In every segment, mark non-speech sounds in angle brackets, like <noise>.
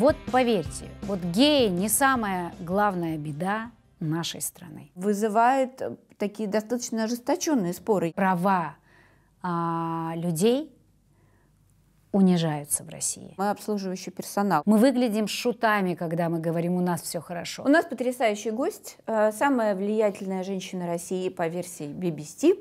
Вот поверьте, вот геи не самая главная беда нашей страны. Вызывает э, такие достаточно ожесточенные споры. Права а, людей унижаются в России. Мы обслуживающий персонал. Мы выглядим шутами, когда мы говорим, у нас все хорошо. У нас потрясающий гость, э, самая влиятельная женщина России по версии BBC,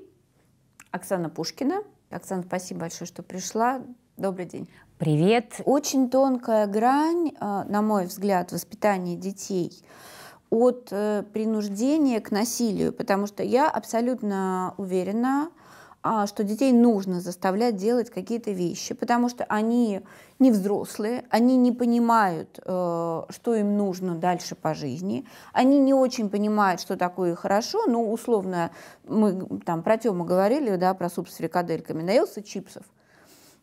Оксана Пушкина. Оксана, спасибо большое, что пришла. Добрый день привет. Очень тонкая грань, э, на мой взгляд, воспитания детей от э, принуждения к насилию, потому что я абсолютно уверена, а, что детей нужно заставлять делать какие-то вещи, потому что они не взрослые, они не понимают, э, что им нужно дальше по жизни, они не очень понимают, что такое хорошо, ну, условно, мы там про Тему говорили, да, про суп с фрикадельками, наелся чипсов –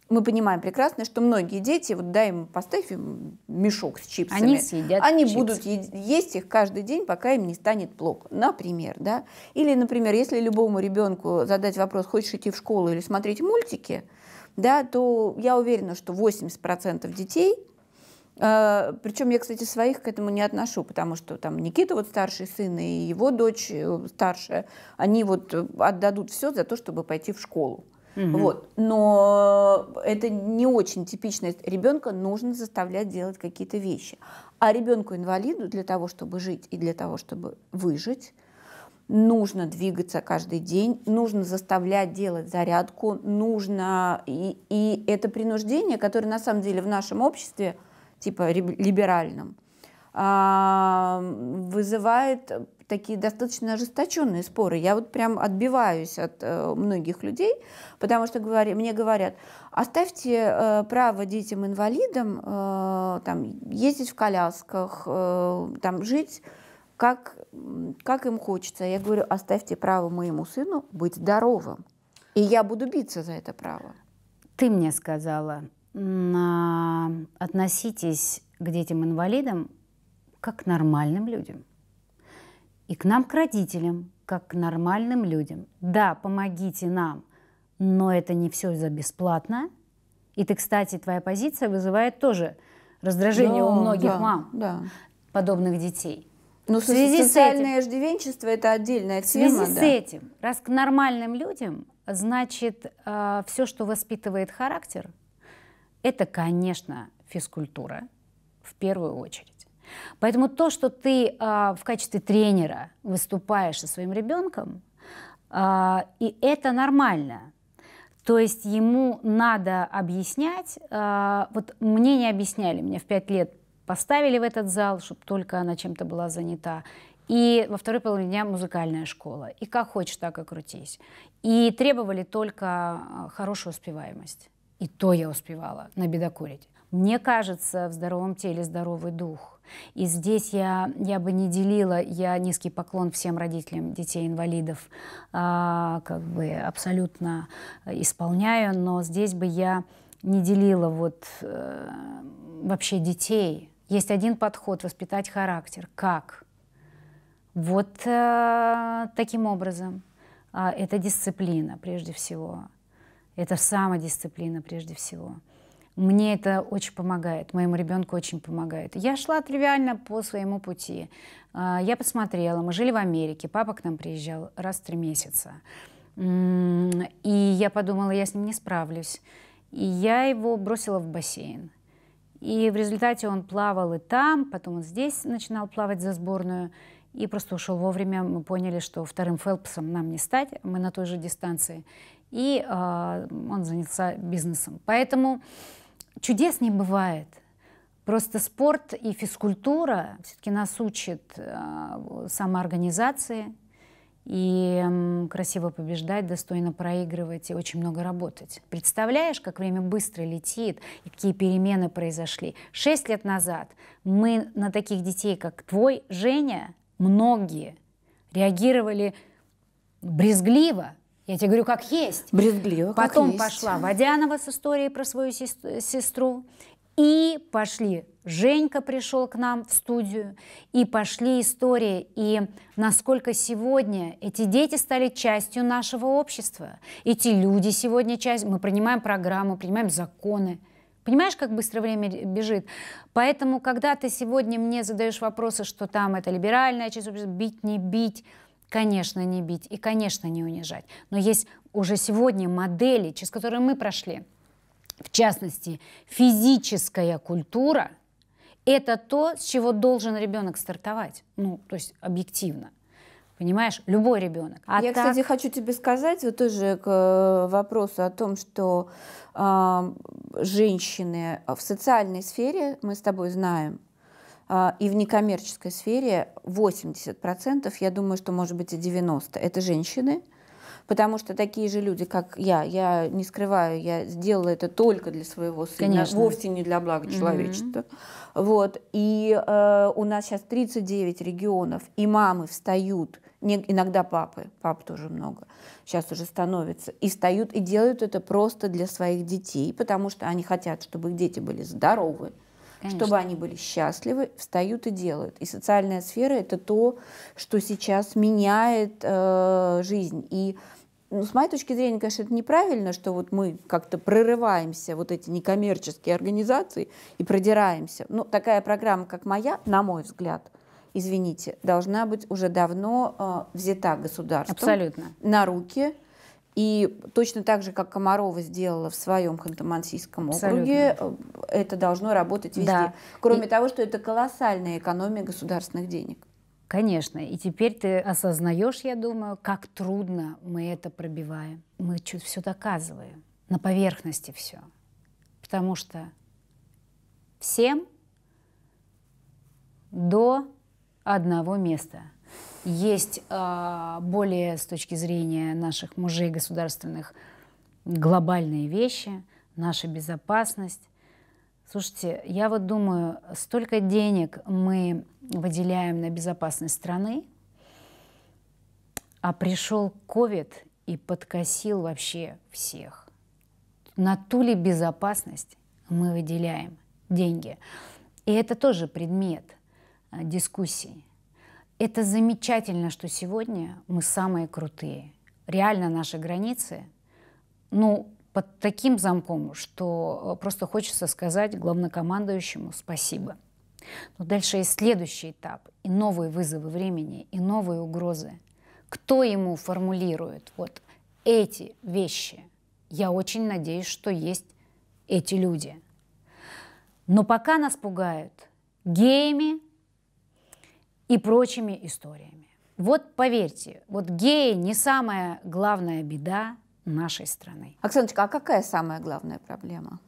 мы понимаем прекрасно, что многие дети, вот дай им поставь им мешок с чипсами, они, съедят они чипсы. будут есть их каждый день, пока им не станет плохо, например, да. Или, например, если любому ребенку задать вопрос, хочешь идти в школу или смотреть мультики, да, то я уверена, что 80% детей э, причем я, кстати, своих к этому не отношу, потому что там Никита вот старший сын и его дочь э, старшая, они вот э, отдадут все за то, чтобы пойти в школу. Угу. Вот. Но это не очень типичность Ребенка нужно заставлять делать какие-то вещи. А ребенку-инвалиду для того, чтобы жить и для того, чтобы выжить, нужно двигаться каждый день, нужно заставлять делать зарядку, нужно... И, и это принуждение, которое на самом деле в нашем обществе, типа либеральном, а, вызывает такие достаточно ожесточенные споры. Я вот прям отбиваюсь от э, многих людей, потому что говори, мне говорят, оставьте э, право детям-инвалидам э, там, ездить в колясках, э, там, жить как, как им хочется. Я говорю, оставьте право моему сыну быть здоровым. И я буду биться за это право. Ты мне сказала, а, относитесь к детям-инвалидам как к нормальным людям и к нам, к родителям, как к нормальным людям. Да, помогите нам, но это не все за бесплатно. И ты, кстати, твоя позиция вызывает тоже раздражение да, у многих да, мам да. подобных детей. Ну, в связи социальное с этим, иждивенчество это отдельная тема. В связи да. с этим, раз к нормальным людям, значит, э, а, все, что воспитывает характер, это, конечно, физкультура в первую очередь. Поэтому то, что ты а, в качестве тренера выступаешь со своим ребенком, а, и это нормально. То есть ему надо объяснять, а, вот мне не объясняли, меня в пять лет поставили в этот зал, чтобы только она чем-то была занята. И во второй половине дня музыкальная школа. И как хочешь, так и крутись. И требовали только а, хорошую успеваемость. И то я успевала набедокурить. Мне кажется, в здоровом теле здоровый дух. И здесь я, я бы не делила, я низкий поклон всем родителям детей-инвалидов, а, как бы абсолютно исполняю, но здесь бы я не делила вот э, вообще детей. Есть один подход – воспитать характер. Как? Вот э, таким образом. Э, это дисциплина, прежде всего это самодисциплина прежде всего. Мне это очень помогает, моему ребенку очень помогает. Я шла тривиально по своему пути. А, я посмотрела, мы жили в Америке, папа к нам приезжал раз в три месяца. И я подумала, я с ним не справлюсь. И я его бросила в бассейн. И в результате он плавал и там, потом он здесь начинал плавать за сборную. И просто ушел вовремя. Мы поняли, что вторым Фелпсом нам не стать, мы на той же дистанции и э, он занялся бизнесом. Поэтому чудес не бывает. Просто спорт и физкультура все-таки нас учат э, самоорганизации и э, красиво побеждать, достойно проигрывать и очень много работать. Представляешь, как время быстро летит и какие перемены произошли. Шесть лет назад мы на таких детей, как твой Женя, многие реагировали брезгливо, я тебе говорю, как есть. Брезгливо, Потом как пошла есть. Водянова с историей про свою сестру. И пошли. Женька пришел к нам в студию, и пошли истории, и насколько сегодня эти дети стали частью нашего общества. Эти люди сегодня часть. Мы принимаем программу, принимаем законы. Понимаешь, как быстро время бежит? Поэтому, когда ты сегодня мне задаешь вопросы, что там это либеральная часть общества, бить, не бить – конечно, не бить и, конечно, не унижать. Но есть уже сегодня модели, через которые мы прошли. В частности, физическая культура – это то, с чего должен ребенок стартовать. Ну, то есть объективно. Понимаешь, любой ребенок. А Я, так... кстати, хочу тебе сказать, вот тоже к э, вопросу о том, что э, женщины в социальной сфере, мы с тобой знаем, а, и в некоммерческой сфере 80%, я думаю, что может быть и 90%, это женщины, потому что такие же люди, как я, я не скрываю, я сделала это только для своего сына, Конечно. вовсе не для блага человечества. Mm-hmm. Вот. И э, у нас сейчас 39 регионов, и мамы встают, не, иногда папы, пап тоже много, сейчас уже становится, и встают и делают это просто для своих детей, потому что они хотят, чтобы их дети были здоровы, mm Конечно. чтобы они были счастливы, встают и делают. И социальная сфера это то, что сейчас меняет э, жизнь. И ну, с моей точки зрения, конечно, это неправильно, что вот мы как-то прорываемся, вот эти некоммерческие организации, и продираемся. Но ну, такая программа, как моя, на мой взгляд, извините, должна быть уже давно э, взята государством Абсолютно. на руки и точно так же, как Комарова сделала в своем Ханты-Мансийском округе, Абсолютно. Э, это должно работать везде. Да. Кроме и... того, что это колоссальная экономия государственных денег. Конечно. И теперь ты осознаешь, я думаю, как трудно мы это пробиваем. Мы чуть все доказываем. На поверхности все. Потому что всем до одного места – есть э, более с точки зрения наших мужей государственных глобальные вещи, наша безопасность. Слушайте, я вот думаю, столько денег мы выделяем на безопасность страны, а пришел ковид и подкосил вообще всех. На ту ли безопасность мы выделяем деньги? И это тоже предмет э, дискуссии. Это замечательно, что сегодня мы самые крутые. Реально наши границы, ну, под таким замком, что э, просто хочется сказать главнокомандующему спасибо. Но дальше есть следующий этап, и новые вызовы времени, и новые угрозы. Кто ему формулирует вот эти вещи? Я очень надеюсь, что есть эти люди. Но пока нас пугают геями, и прочими историями. Вот поверьте, вот геи не самая главная беда нашей страны. Оксаночка, а какая самая главная проблема?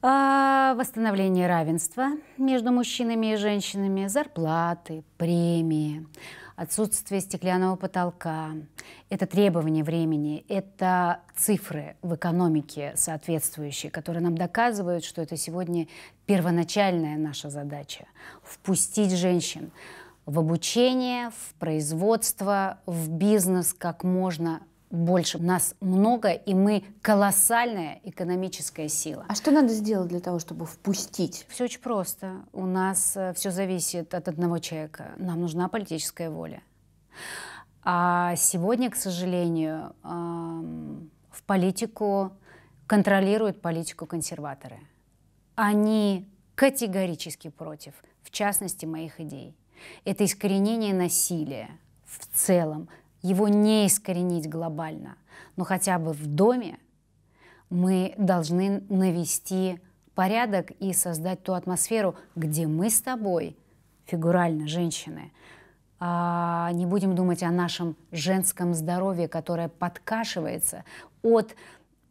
А, восстановление равенства между мужчинами и женщинами, зарплаты, премии, отсутствие стеклянного потолка, это требование времени, это цифры в экономике соответствующие, которые нам доказывают, что это сегодня первоначальная наша задача – впустить женщин в обучение, в производство, в бизнес как можно больше. Нас много, и мы колоссальная экономическая сила. А что надо сделать для того, чтобы впустить? Все очень просто. У нас э, все зависит от одного человека. Нам нужна политическая воля. А сегодня, к сожалению, в политику контролируют политику консерваторы. Они категорически против, в частности, моих идей. Это искоренение насилия в целом, его не искоренить глобально, но хотя бы в доме мы должны навести порядок и создать ту атмосферу, где мы с тобой, фигурально, женщины, а, не будем думать о нашем женском здоровье, которое подкашивается от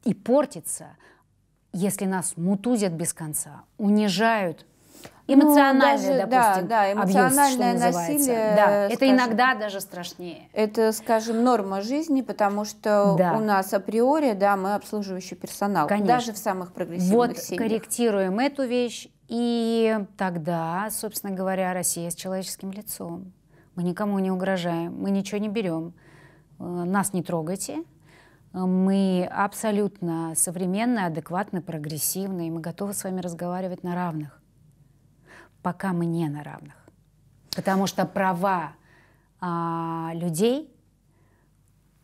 и портится, если нас мутузят без конца, унижают ну, эмоциональное, ну, даже, допустим, да, да, эмоциональное абьюз, насилие. Да, это скажем, иногда даже страшнее. Это, скажем, норма жизни, потому что да. у нас априори, да, мы обслуживающий персонал, Конечно. даже в самых прогрессивных вот семьях. Вот корректируем эту вещь, и тогда, собственно говоря, Россия с человеческим лицом. Мы никому не угрожаем, мы ничего не берем, э, нас не трогайте, мы абсолютно современные, адекватные, прогрессивные, мы готовы с вами разговаривать на равных пока мы не на равных. Потому что права а, людей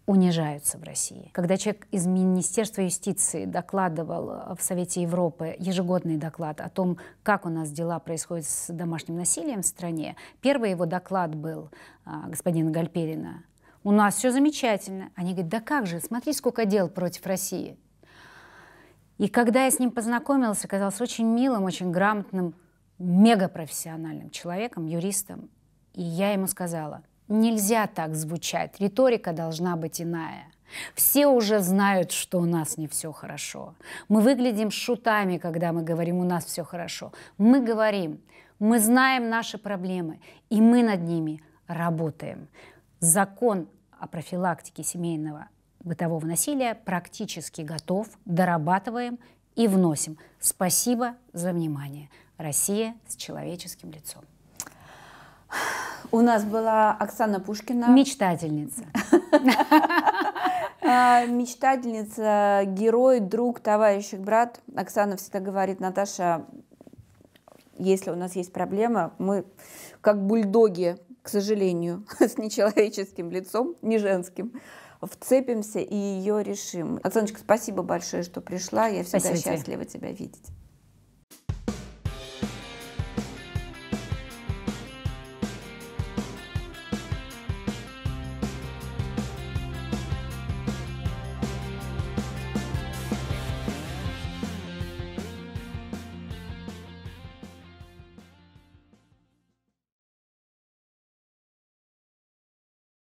унижаются в России. Когда человек из Министерства юстиции докладывал а, в Совете Европы ежегодный доклад о том, как у нас дела происходят с домашним насилием в стране, первый его доклад был а, господина Гальперина. У нас все замечательно. Они говорят, да как же, смотри, сколько дел против России. И когда я с ним познакомилась, оказался очень милым, очень грамотным мегапрофессиональным человеком, юристом, и я ему сказала, нельзя так звучать, риторика должна быть иная. Все уже знают, что у нас не все хорошо. Мы выглядим шутами, когда мы говорим, у нас все хорошо. Мы говорим, мы знаем наши проблемы, и мы над ними работаем. Закон о профилактике семейного бытового насилия практически готов, дорабатываем и вносим. Спасибо за внимание. Россия с человеческим лицом. У нас была Оксана Пушкина. Мечтательница. <laughs> А, мечтательница, герой, друг, товарищ, брат. Оксана всегда говорит, Наташа, если у нас есть проблема, мы как бульдоги, к сожалению, <laughs> с нечеловеческим лицом, не женским, вцепимся и ее решим. Оксаночка, спасибо большое, что пришла. Я всегда спасибо счастлива тебе. тебя видеть.